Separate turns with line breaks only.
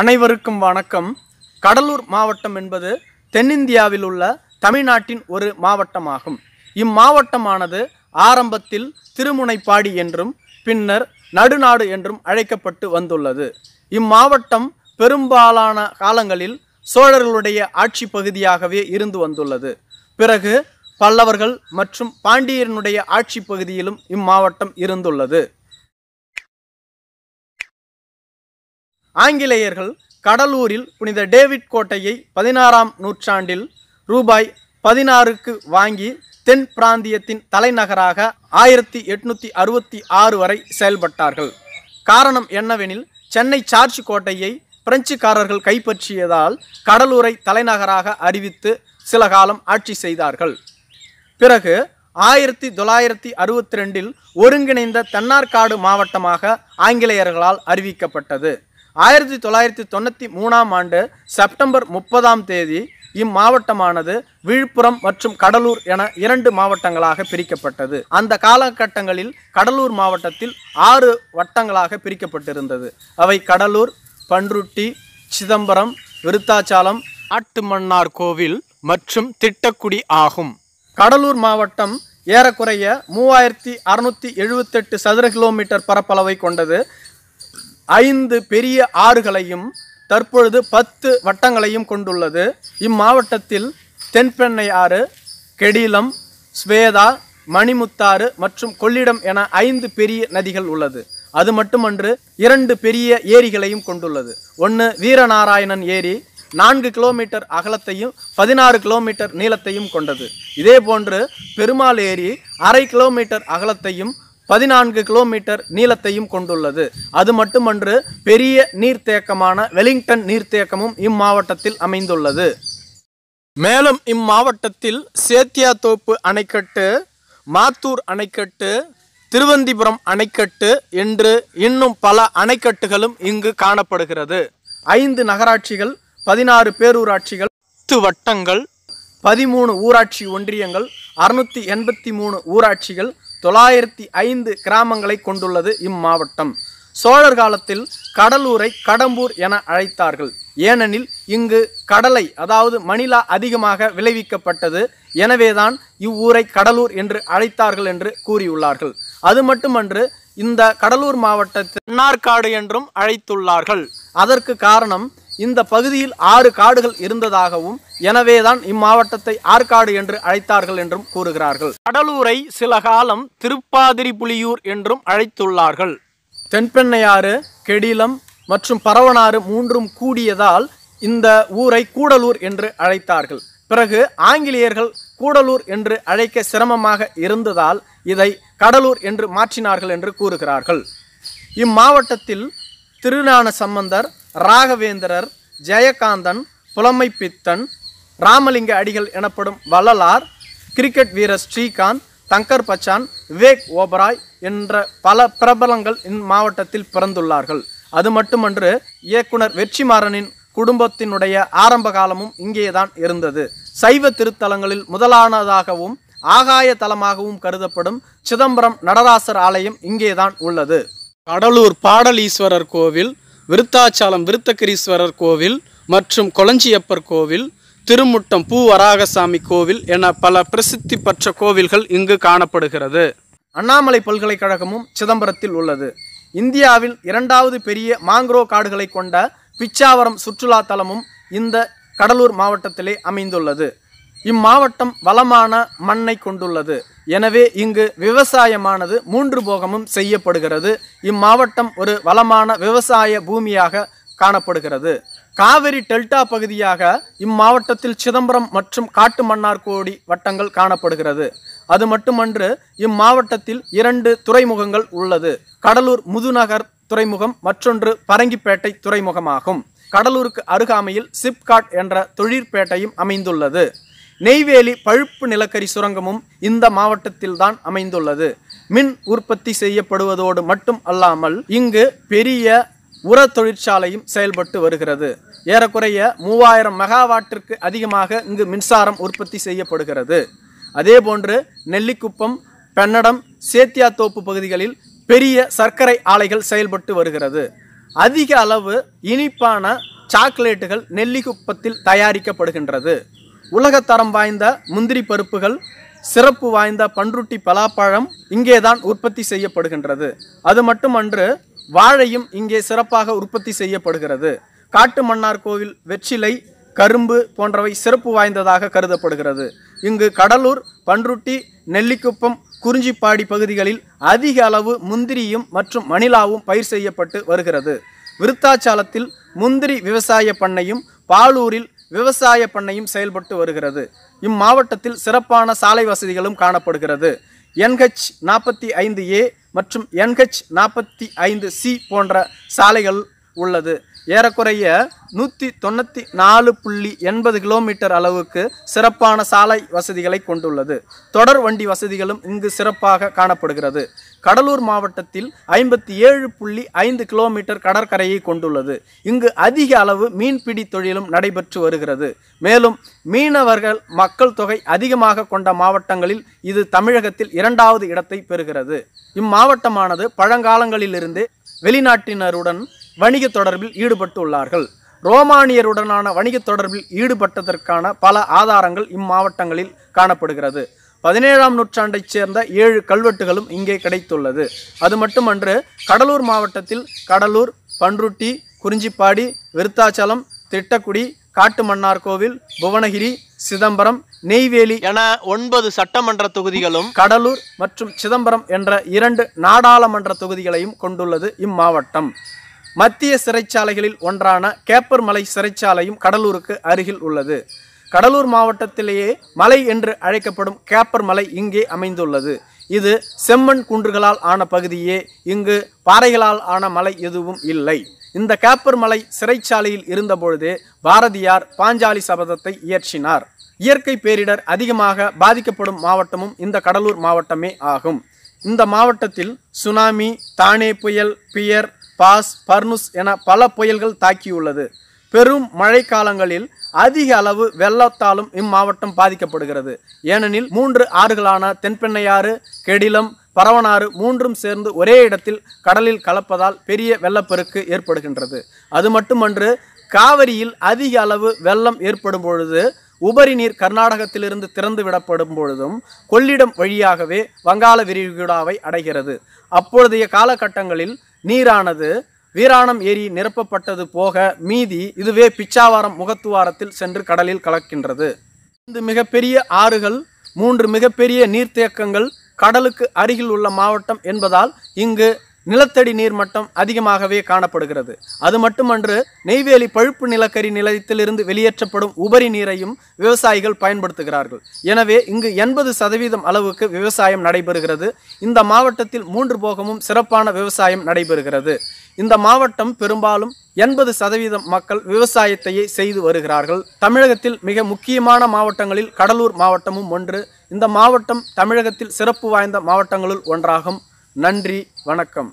அனைவருக்கும் வணக்கம் கடலூர் மாவட்டம் என்பது தென்னிந்தியாவில் உள்ள தமிழ்நாட்டின் ஒரு மாவட்டமாகும் இம்மாவட்டமானது ஆரம்பத்தில் திருமுனைப்பாடி என்றும் பின்னர் நடுநாடு என்றும் அழைக்கப்பட்டு வந்துள்ளது இம்மாவட்டம் பெரும்பாலான காலங்களில் சோழர்களுடைய ஆட்சி பகுதியாகவே இருந்து வந்துள்ளது பிறகு பல்லவர்கள் மற்றும் பாண்டியனுடைய ஆட்சி பகுதியிலும் இம்மாவட்டம் இருந்துள்ளது ஆங்கிலேயர்கள் கடலூரில் புனித டேவிட் கோட்டையை பதினாறாம் நூற்றாண்டில் ரூபாய் பதினாறுக்கு வாங்கி தென் பிராந்தியத்தின் தலைநகராக ஆயிரத்தி எட்நூற்றி அறுபத்தி ஆறு வரை செயல்பட்டார்கள் காரணம் என்னவெனில் சென்னை சார்ஜ் கோட்டையை பிரெஞ்சுக்காரர்கள் கைப்பற்றியதால் கடலூரை தலைநகராக அறிவித்து சில காலம் ஆட்சி செய்தார்கள் பிறகு ஆயிரத்தி தொள்ளாயிரத்தி அறுபத்தி ரெண்டில் ஒருங்கிணைந்த தென்னார்காடு மாவட்டமாக ஆங்கிலேயர்களால் அறிவிக்கப்பட்டது ஆயிரத்தி தொள்ளாயிரத்தி தொண்ணூற்றி மூணாம் ஆண்டு செப்டம்பர் முப்பதாம் தேதி இம்மாவட்டமானது விழுப்புரம் மற்றும் கடலூர் என இரண்டு மாவட்டங்களாக பிரிக்கப்பட்டது அந்த காலகட்டங்களில் கடலூர் மாவட்டத்தில் ஆறு வட்டங்களாக பிரிக்கப்பட்டிருந்தது அவை கடலூர் பன்ருட்டி சிதம்பரம் விருத்தாச்சாலம் ஆட்டுமன்னார் கோவில் மற்றும் திட்டக்குடி ஆகும் கடலூர் மாவட்டம் ஏறக்குறைய மூவாயிரத்தி அறுநூற்றி எழுபத்தெட்டு சதுர கிலோமீட்டர் பரப்பளவை கொண்டது ஐந்து பெரிய ஆறுகளையும் தற்பொழுது பத்து வட்டங்களையும் கொண்டுள்ளது இம்மாவட்டத்தில் தென்பெண்ணை ஆறு கெடிலம் ஸ்வேதா மணிமுத்தாறு மற்றும் கொள்ளிடம் என ஐந்து பெரிய நதிகள் உள்ளது அது மட்டுமன்று இரண்டு பெரிய ஏரிகளையும் கொண்டுள்ளது ஒன்று வீரநாராயணன் ஏரி நான்கு கிலோமீட்டர் அகலத்தையும் பதினாறு கிலோமீட்டர் நீளத்தையும் கொண்டது இதே போன்று பெருமாள் ஏரி அரை கிலோமீட்டர் அகலத்தையும் பதினான்கு கிலோமீட்டர் நீளத்தையும் கொண்டுள்ளது அது மட்டுமன்று பெரிய நீர்த்தேக்கமான வெலிங்டன் நீர்த்தேக்கமும் இம்மாவட்டத்தில் அமைந்துள்ளது மேலும் இம்மாவட்டத்தில் சேத்தியாத்தோப்பு அணைக்கட்டு மாத்தூர் அணைக்கட்டு திருவந்திபுரம் அணைக்கட்டு என்று இன்னும் பல அணைக்கட்டுகளும் இங்கு காணப்படுகிறது ஐந்து நகராட்சிகள் பதினாறு பேரூராட்சிகள் பத்து வட்டங்கள் பதிமூணு ஊராட்சி ஒன்றியங்கள் அறுநூற்றி எண்பத்தி மூணு ஊராட்சிகள் தொள்ளாயிரத்தி ஐந்து கிராமங்களை கொண்டுள்ளது இம்மாவட்டம் சோழர் காலத்தில் கடலூரை கடம்பூர் என அழைத்தார்கள் ஏனெனில் இங்கு கடலை அதாவது மணிலா அதிகமாக விளைவிக்கப்பட்டது எனவேதான் இவ்வூரை கடலூர் என்று அழைத்தார்கள் என்று கூறியுள்ளார்கள் அது மட்டுமன்று இந்த கடலூர் மாவட்டத்தில் தென்னார்காடு என்றும் அழைத்துள்ளார்கள் அதற்கு காரணம் இந்த பகுதியில் ஆறு காடுகள் இருந்ததாகவும் எனவேதான் இம்மாவட்டத்தை ஆற்காடு என்று அழைத்தார்கள் என்றும் கூறுகிறார்கள் கடலூரை சில காலம் திருப்பாதிரி புலியூர் என்றும் அழைத்துள்ளார்கள் தென்பெண்ணையாறு கெடிலம் மற்றும் பரவனாறு மூன்றும் கூடியதால் இந்த ஊரை கூடலூர் என்று அழைத்தார்கள் பிறகு ஆங்கிலேயர்கள் கூடலூர் என்று அழைக்க சிரமமாக இருந்ததால் இதை கடலூர் என்று மாற்றினார்கள் என்று கூறுகிறார்கள் இம்மாவட்டத்தில் திருஞான சம்பந்தர் ராகவேந்திரர் ஜெயகாந்தன் புலமை பித்தன் ராமலிங்க அடிகள் எனப்படும் வள்ளலார் கிரிக்கெட் வீரர் ஸ்ரீகாந்த் தங்கர் பச்சான் விவேக் ஓபராய் என்ற பல பிரபலங்கள் இம்மாவட்டத்தில் பிறந்துள்ளார்கள் அது மட்டுமன்று இயக்குனர் வெற்றிமாறனின் குடும்பத்தினுடைய ஆரம்ப காலமும் இங்கேதான் இருந்தது சைவ திருத்தலங்களில் முதலானதாகவும் ஆகாய தலமாகவும் கருதப்படும் சிதம்பரம் நடராசர் ஆலயம் இங்கேதான் உள்ளது கடலூர் பாடலீஸ்வரர் கோவில் விருத்தாச்சாலம் விருத்தகிரீஸ்வரர் கோவில் மற்றும் கொளஞ்சியப்பர் கோவில் திருமுட்டம் பூ வராகசாமி கோவில் என பல பிரசித்தி பெற்ற கோவில்கள் இங்கு காணப்படுகிறது அண்ணாமலை பல்கலைக்கழகமும் சிதம்பரத்தில் உள்ளது இந்தியாவில் இரண்டாவது பெரிய மாங்க்ரோ காடுகளை கொண்ட பிச்சாவரம் சுற்றுலா தலமும் இந்த கடலூர் மாவட்டத்திலே அமைந்துள்ளது இம்மாவட்டம் வளமான மண்ணை கொண்டுள்ளது எனவே இங்கு விவசாயமானது மூன்று போகமும் செய்யப்படுகிறது இம்மாவட்டம் ஒரு வளமான விவசாய பூமியாக காணப்படுகிறது காவிரி டெல்டா பகுதியாக இம்மாவட்டத்தில் சிதம்பரம் மற்றும் காட்டு மன்னார்கோடி வட்டங்கள் காணப்படுகிறது அது மட்டுமன்று இம்மாவட்டத்தில் இரண்டு துறைமுகங்கள் உள்ளது கடலூர் முதுநகர் துறைமுகம் மற்றொன்று பரங்கிப்பேட்டை துறைமுகமாகும் கடலூருக்கு அருகாமையில் சிப்காட் என்ற தொழிற்பேட்டையும் அமைந்துள்ளது நெய்வேலி பழுப்பு நிலக்கரி சுரங்கமும் இந்த மாவட்டத்தில்தான் அமைந்துள்ளது மின் உற்பத்தி செய்யப்படுவதோடு மட்டும் அல்லாமல் இங்கு பெரிய உர தொழிற்சாலையும் செயல்பட்டு வருகிறது ஏறக்குறைய மூவாயிரம் மெகாவாட்டிற்கு அதிகமாக இங்கு மின்சாரம் உற்பத்தி செய்யப்படுகிறது அதேபோன்று நெல்லிக்குப்பம் பென்னடம் சேத்தியாத்தோப்பு பகுதிகளில் பெரிய சர்க்கரை ஆலைகள் செயல்பட்டு வருகிறது அதிக அளவு இனிப்பான சாக்லேட்டுகள் நெல்லிக்குப்பத்தில் தயாரிக்கப்படுகின்றது உலகத்தரம் வாய்ந்த முந்திரி பருப்புகள் சிறப்பு வாய்ந்த பன்ருட்டி பலாப்பழம் இங்கேதான் உற்பத்தி செய்யப்படுகின்றது அது மட்டுமன்று வாழையும் இங்கே சிறப்பாக உற்பத்தி செய்யப்படுகிறது காட்டு மன்னார் கோவில் வெற்றிலை கரும்பு போன்றவை சிறப்பு வாய்ந்ததாக கருதப்படுகிறது இங்கு கடலூர் பன்ருட்டி நெல்லிக்குப்பம் குறிஞ்சிப்பாடி பகுதிகளில் அதிக அளவு முந்திரியும் மற்றும் மணிலாவும் பயிர் செய்யப்பட்டு வருகிறது விருத்தாச்சாலத்தில் முந்திரி விவசாய பண்ணையும் பாலூரில் விவசாய பண்ணையும் செயல்பட்டு வருகிறது இம்மாவட்டத்தில் சிறப்பான சாலை வசதிகளும் காணப்படுகிறது என்ஹெச் நாற்பத்தி ஐந்து ஏ மற்றும் என்ஹெச் நாற்பத்தி ஐந்து சி போன்ற சாலைகள் உள்ளது ஏறக்குறைய நூற்றி தொண்ணூற்றி நாலு புள்ளி எண்பது கிலோமீட்டர் அளவுக்கு சிறப்பான சாலை வசதிகளை கொண்டுள்ளது தொடர் வண்டி வசதிகளும் இங்கு சிறப்பாக காணப்படுகிறது கடலூர் மாவட்டத்தில் ஐம்பத்தி ஏழு புள்ளி ஐந்து கிலோமீட்டர் கடற்கரையை கொண்டுள்ளது இங்கு அதிக அளவு மீன்பிடி தொழிலும் நடைபெற்று வருகிறது மேலும் மீனவர்கள் மக்கள் தொகை அதிகமாக கொண்ட மாவட்டங்களில் இது தமிழகத்தில் இரண்டாவது இடத்தை பெறுகிறது இம்மாவட்டமானது பழங்காலங்களிலிருந்து வெளிநாட்டினருடன் வணிக தொடர்பில் ஈடுபட்டுள்ளார்கள் ரோமானியருடனான வணிக தொடர்பில் ஈடுபட்டதற்கான பல ஆதாரங்கள் இம்மாவட்டங்களில் காணப்படுகிறது பதினேழாம் நூற்றாண்டைச் சேர்ந்த ஏழு கல்வெட்டுகளும் இங்கே கிடைத்துள்ளது அது மட்டுமன்று கடலூர் மாவட்டத்தில் கடலூர் பன்ருட்டி குறிஞ்சிப்பாடி விருத்தாச்சலம் திட்டக்குடி காட்டு கோவில் புவனகிரி சிதம்பரம் நெய்வேலி என ஒன்பது சட்டமன்ற தொகுதிகளும் கடலூர் மற்றும் சிதம்பரம் என்ற இரண்டு நாடாளுமன்ற தொகுதிகளையும் கொண்டுள்ளது இம்மாவட்டம் மத்திய சிறைச்சாலைகளில் ஒன்றான கேப்பர் மலை சிறைச்சாலையும் கடலூருக்கு அருகில் உள்ளது கடலூர் மாவட்டத்திலேயே மலை என்று அழைக்கப்படும் கேப்பர் மலை இங்கே அமைந்துள்ளது இது செம்மண் குன்றுகளால் ஆன பகுதியே இங்கு பாறைகளால் ஆன மலை எதுவும் இல்லை இந்த கேப்பர் மலை சிறைச்சாலையில் இருந்தபொழுதே பாரதியார் பாஞ்சாலி சபதத்தை இயற்றினார் இயற்கை பேரிடர் அதிகமாக பாதிக்கப்படும் மாவட்டமும் இந்த கடலூர் மாவட்டமே ஆகும் இந்த மாவட்டத்தில் சுனாமி தானே புயல் பியர் பாஸ் பர்னுஸ் என பல புயல்கள் தாக்கியுள்ளது பெரும் மழைக்காலங்களில் அதிக அளவு வெள்ளத்தாலும் இம்மாவட்டம் பாதிக்கப்படுகிறது ஏனெனில் மூன்று ஆறுகளான தென்பெண்ணையாறு கெடிலம் பரவனாறு மூன்றும் சேர்ந்து ஒரே இடத்தில் கடலில் கலப்பதால் பெரிய வெள்ளப்பெருக்கு ஏற்படுகின்றது அது மட்டுமன்று காவிரியில் அதிக அளவு வெள்ளம் ஏற்படும் பொழுது உபரி நீர் கர்நாடகத்திலிருந்து திறந்து விடப்படும் பொழுதும் கொள்ளிடம் வழியாகவே வங்காள விரிகுடாவை அடைகிறது அப்பொழுதைய காலகட்டங்களில் நீரானது வீராணம் ஏரி நிரப்பப்பட்டது போக மீதி இதுவே பிச்சாவாரம் முகத்துவாரத்தில் சென்று கடலில் கலக்கின்றது இந்த மிகப்பெரிய ஆறுகள் மூன்று மிகப்பெரிய நீர்த்தேக்கங்கள் கடலுக்கு அருகில் உள்ள மாவட்டம் என்பதால் இங்கு நிலத்தடி நீர் மட்டம் அதிகமாகவே காணப்படுகிறது அது மட்டுமன்று நெய்வேலி பழுப்பு நிலக்கரி நிலையத்திலிருந்து வெளியேற்றப்படும் உபரி நீரையும் விவசாயிகள் பயன்படுத்துகிறார்கள் எனவே இங்கு எண்பது சதவீதம் அளவுக்கு விவசாயம் நடைபெறுகிறது இந்த மாவட்டத்தில் மூன்று போகமும் சிறப்பான விவசாயம் நடைபெறுகிறது இந்த மாவட்டம் பெரும்பாலும் எண்பது சதவீதம் மக்கள் விவசாயத்தையே செய்து வருகிறார்கள் தமிழகத்தில் மிக முக்கியமான மாவட்டங்களில் கடலூர் மாவட்டமும் ஒன்று இந்த மாவட்டம் தமிழகத்தில் சிறப்பு வாய்ந்த மாவட்டங்களுள் ஒன்றாகும் நன்றி வணக்கம்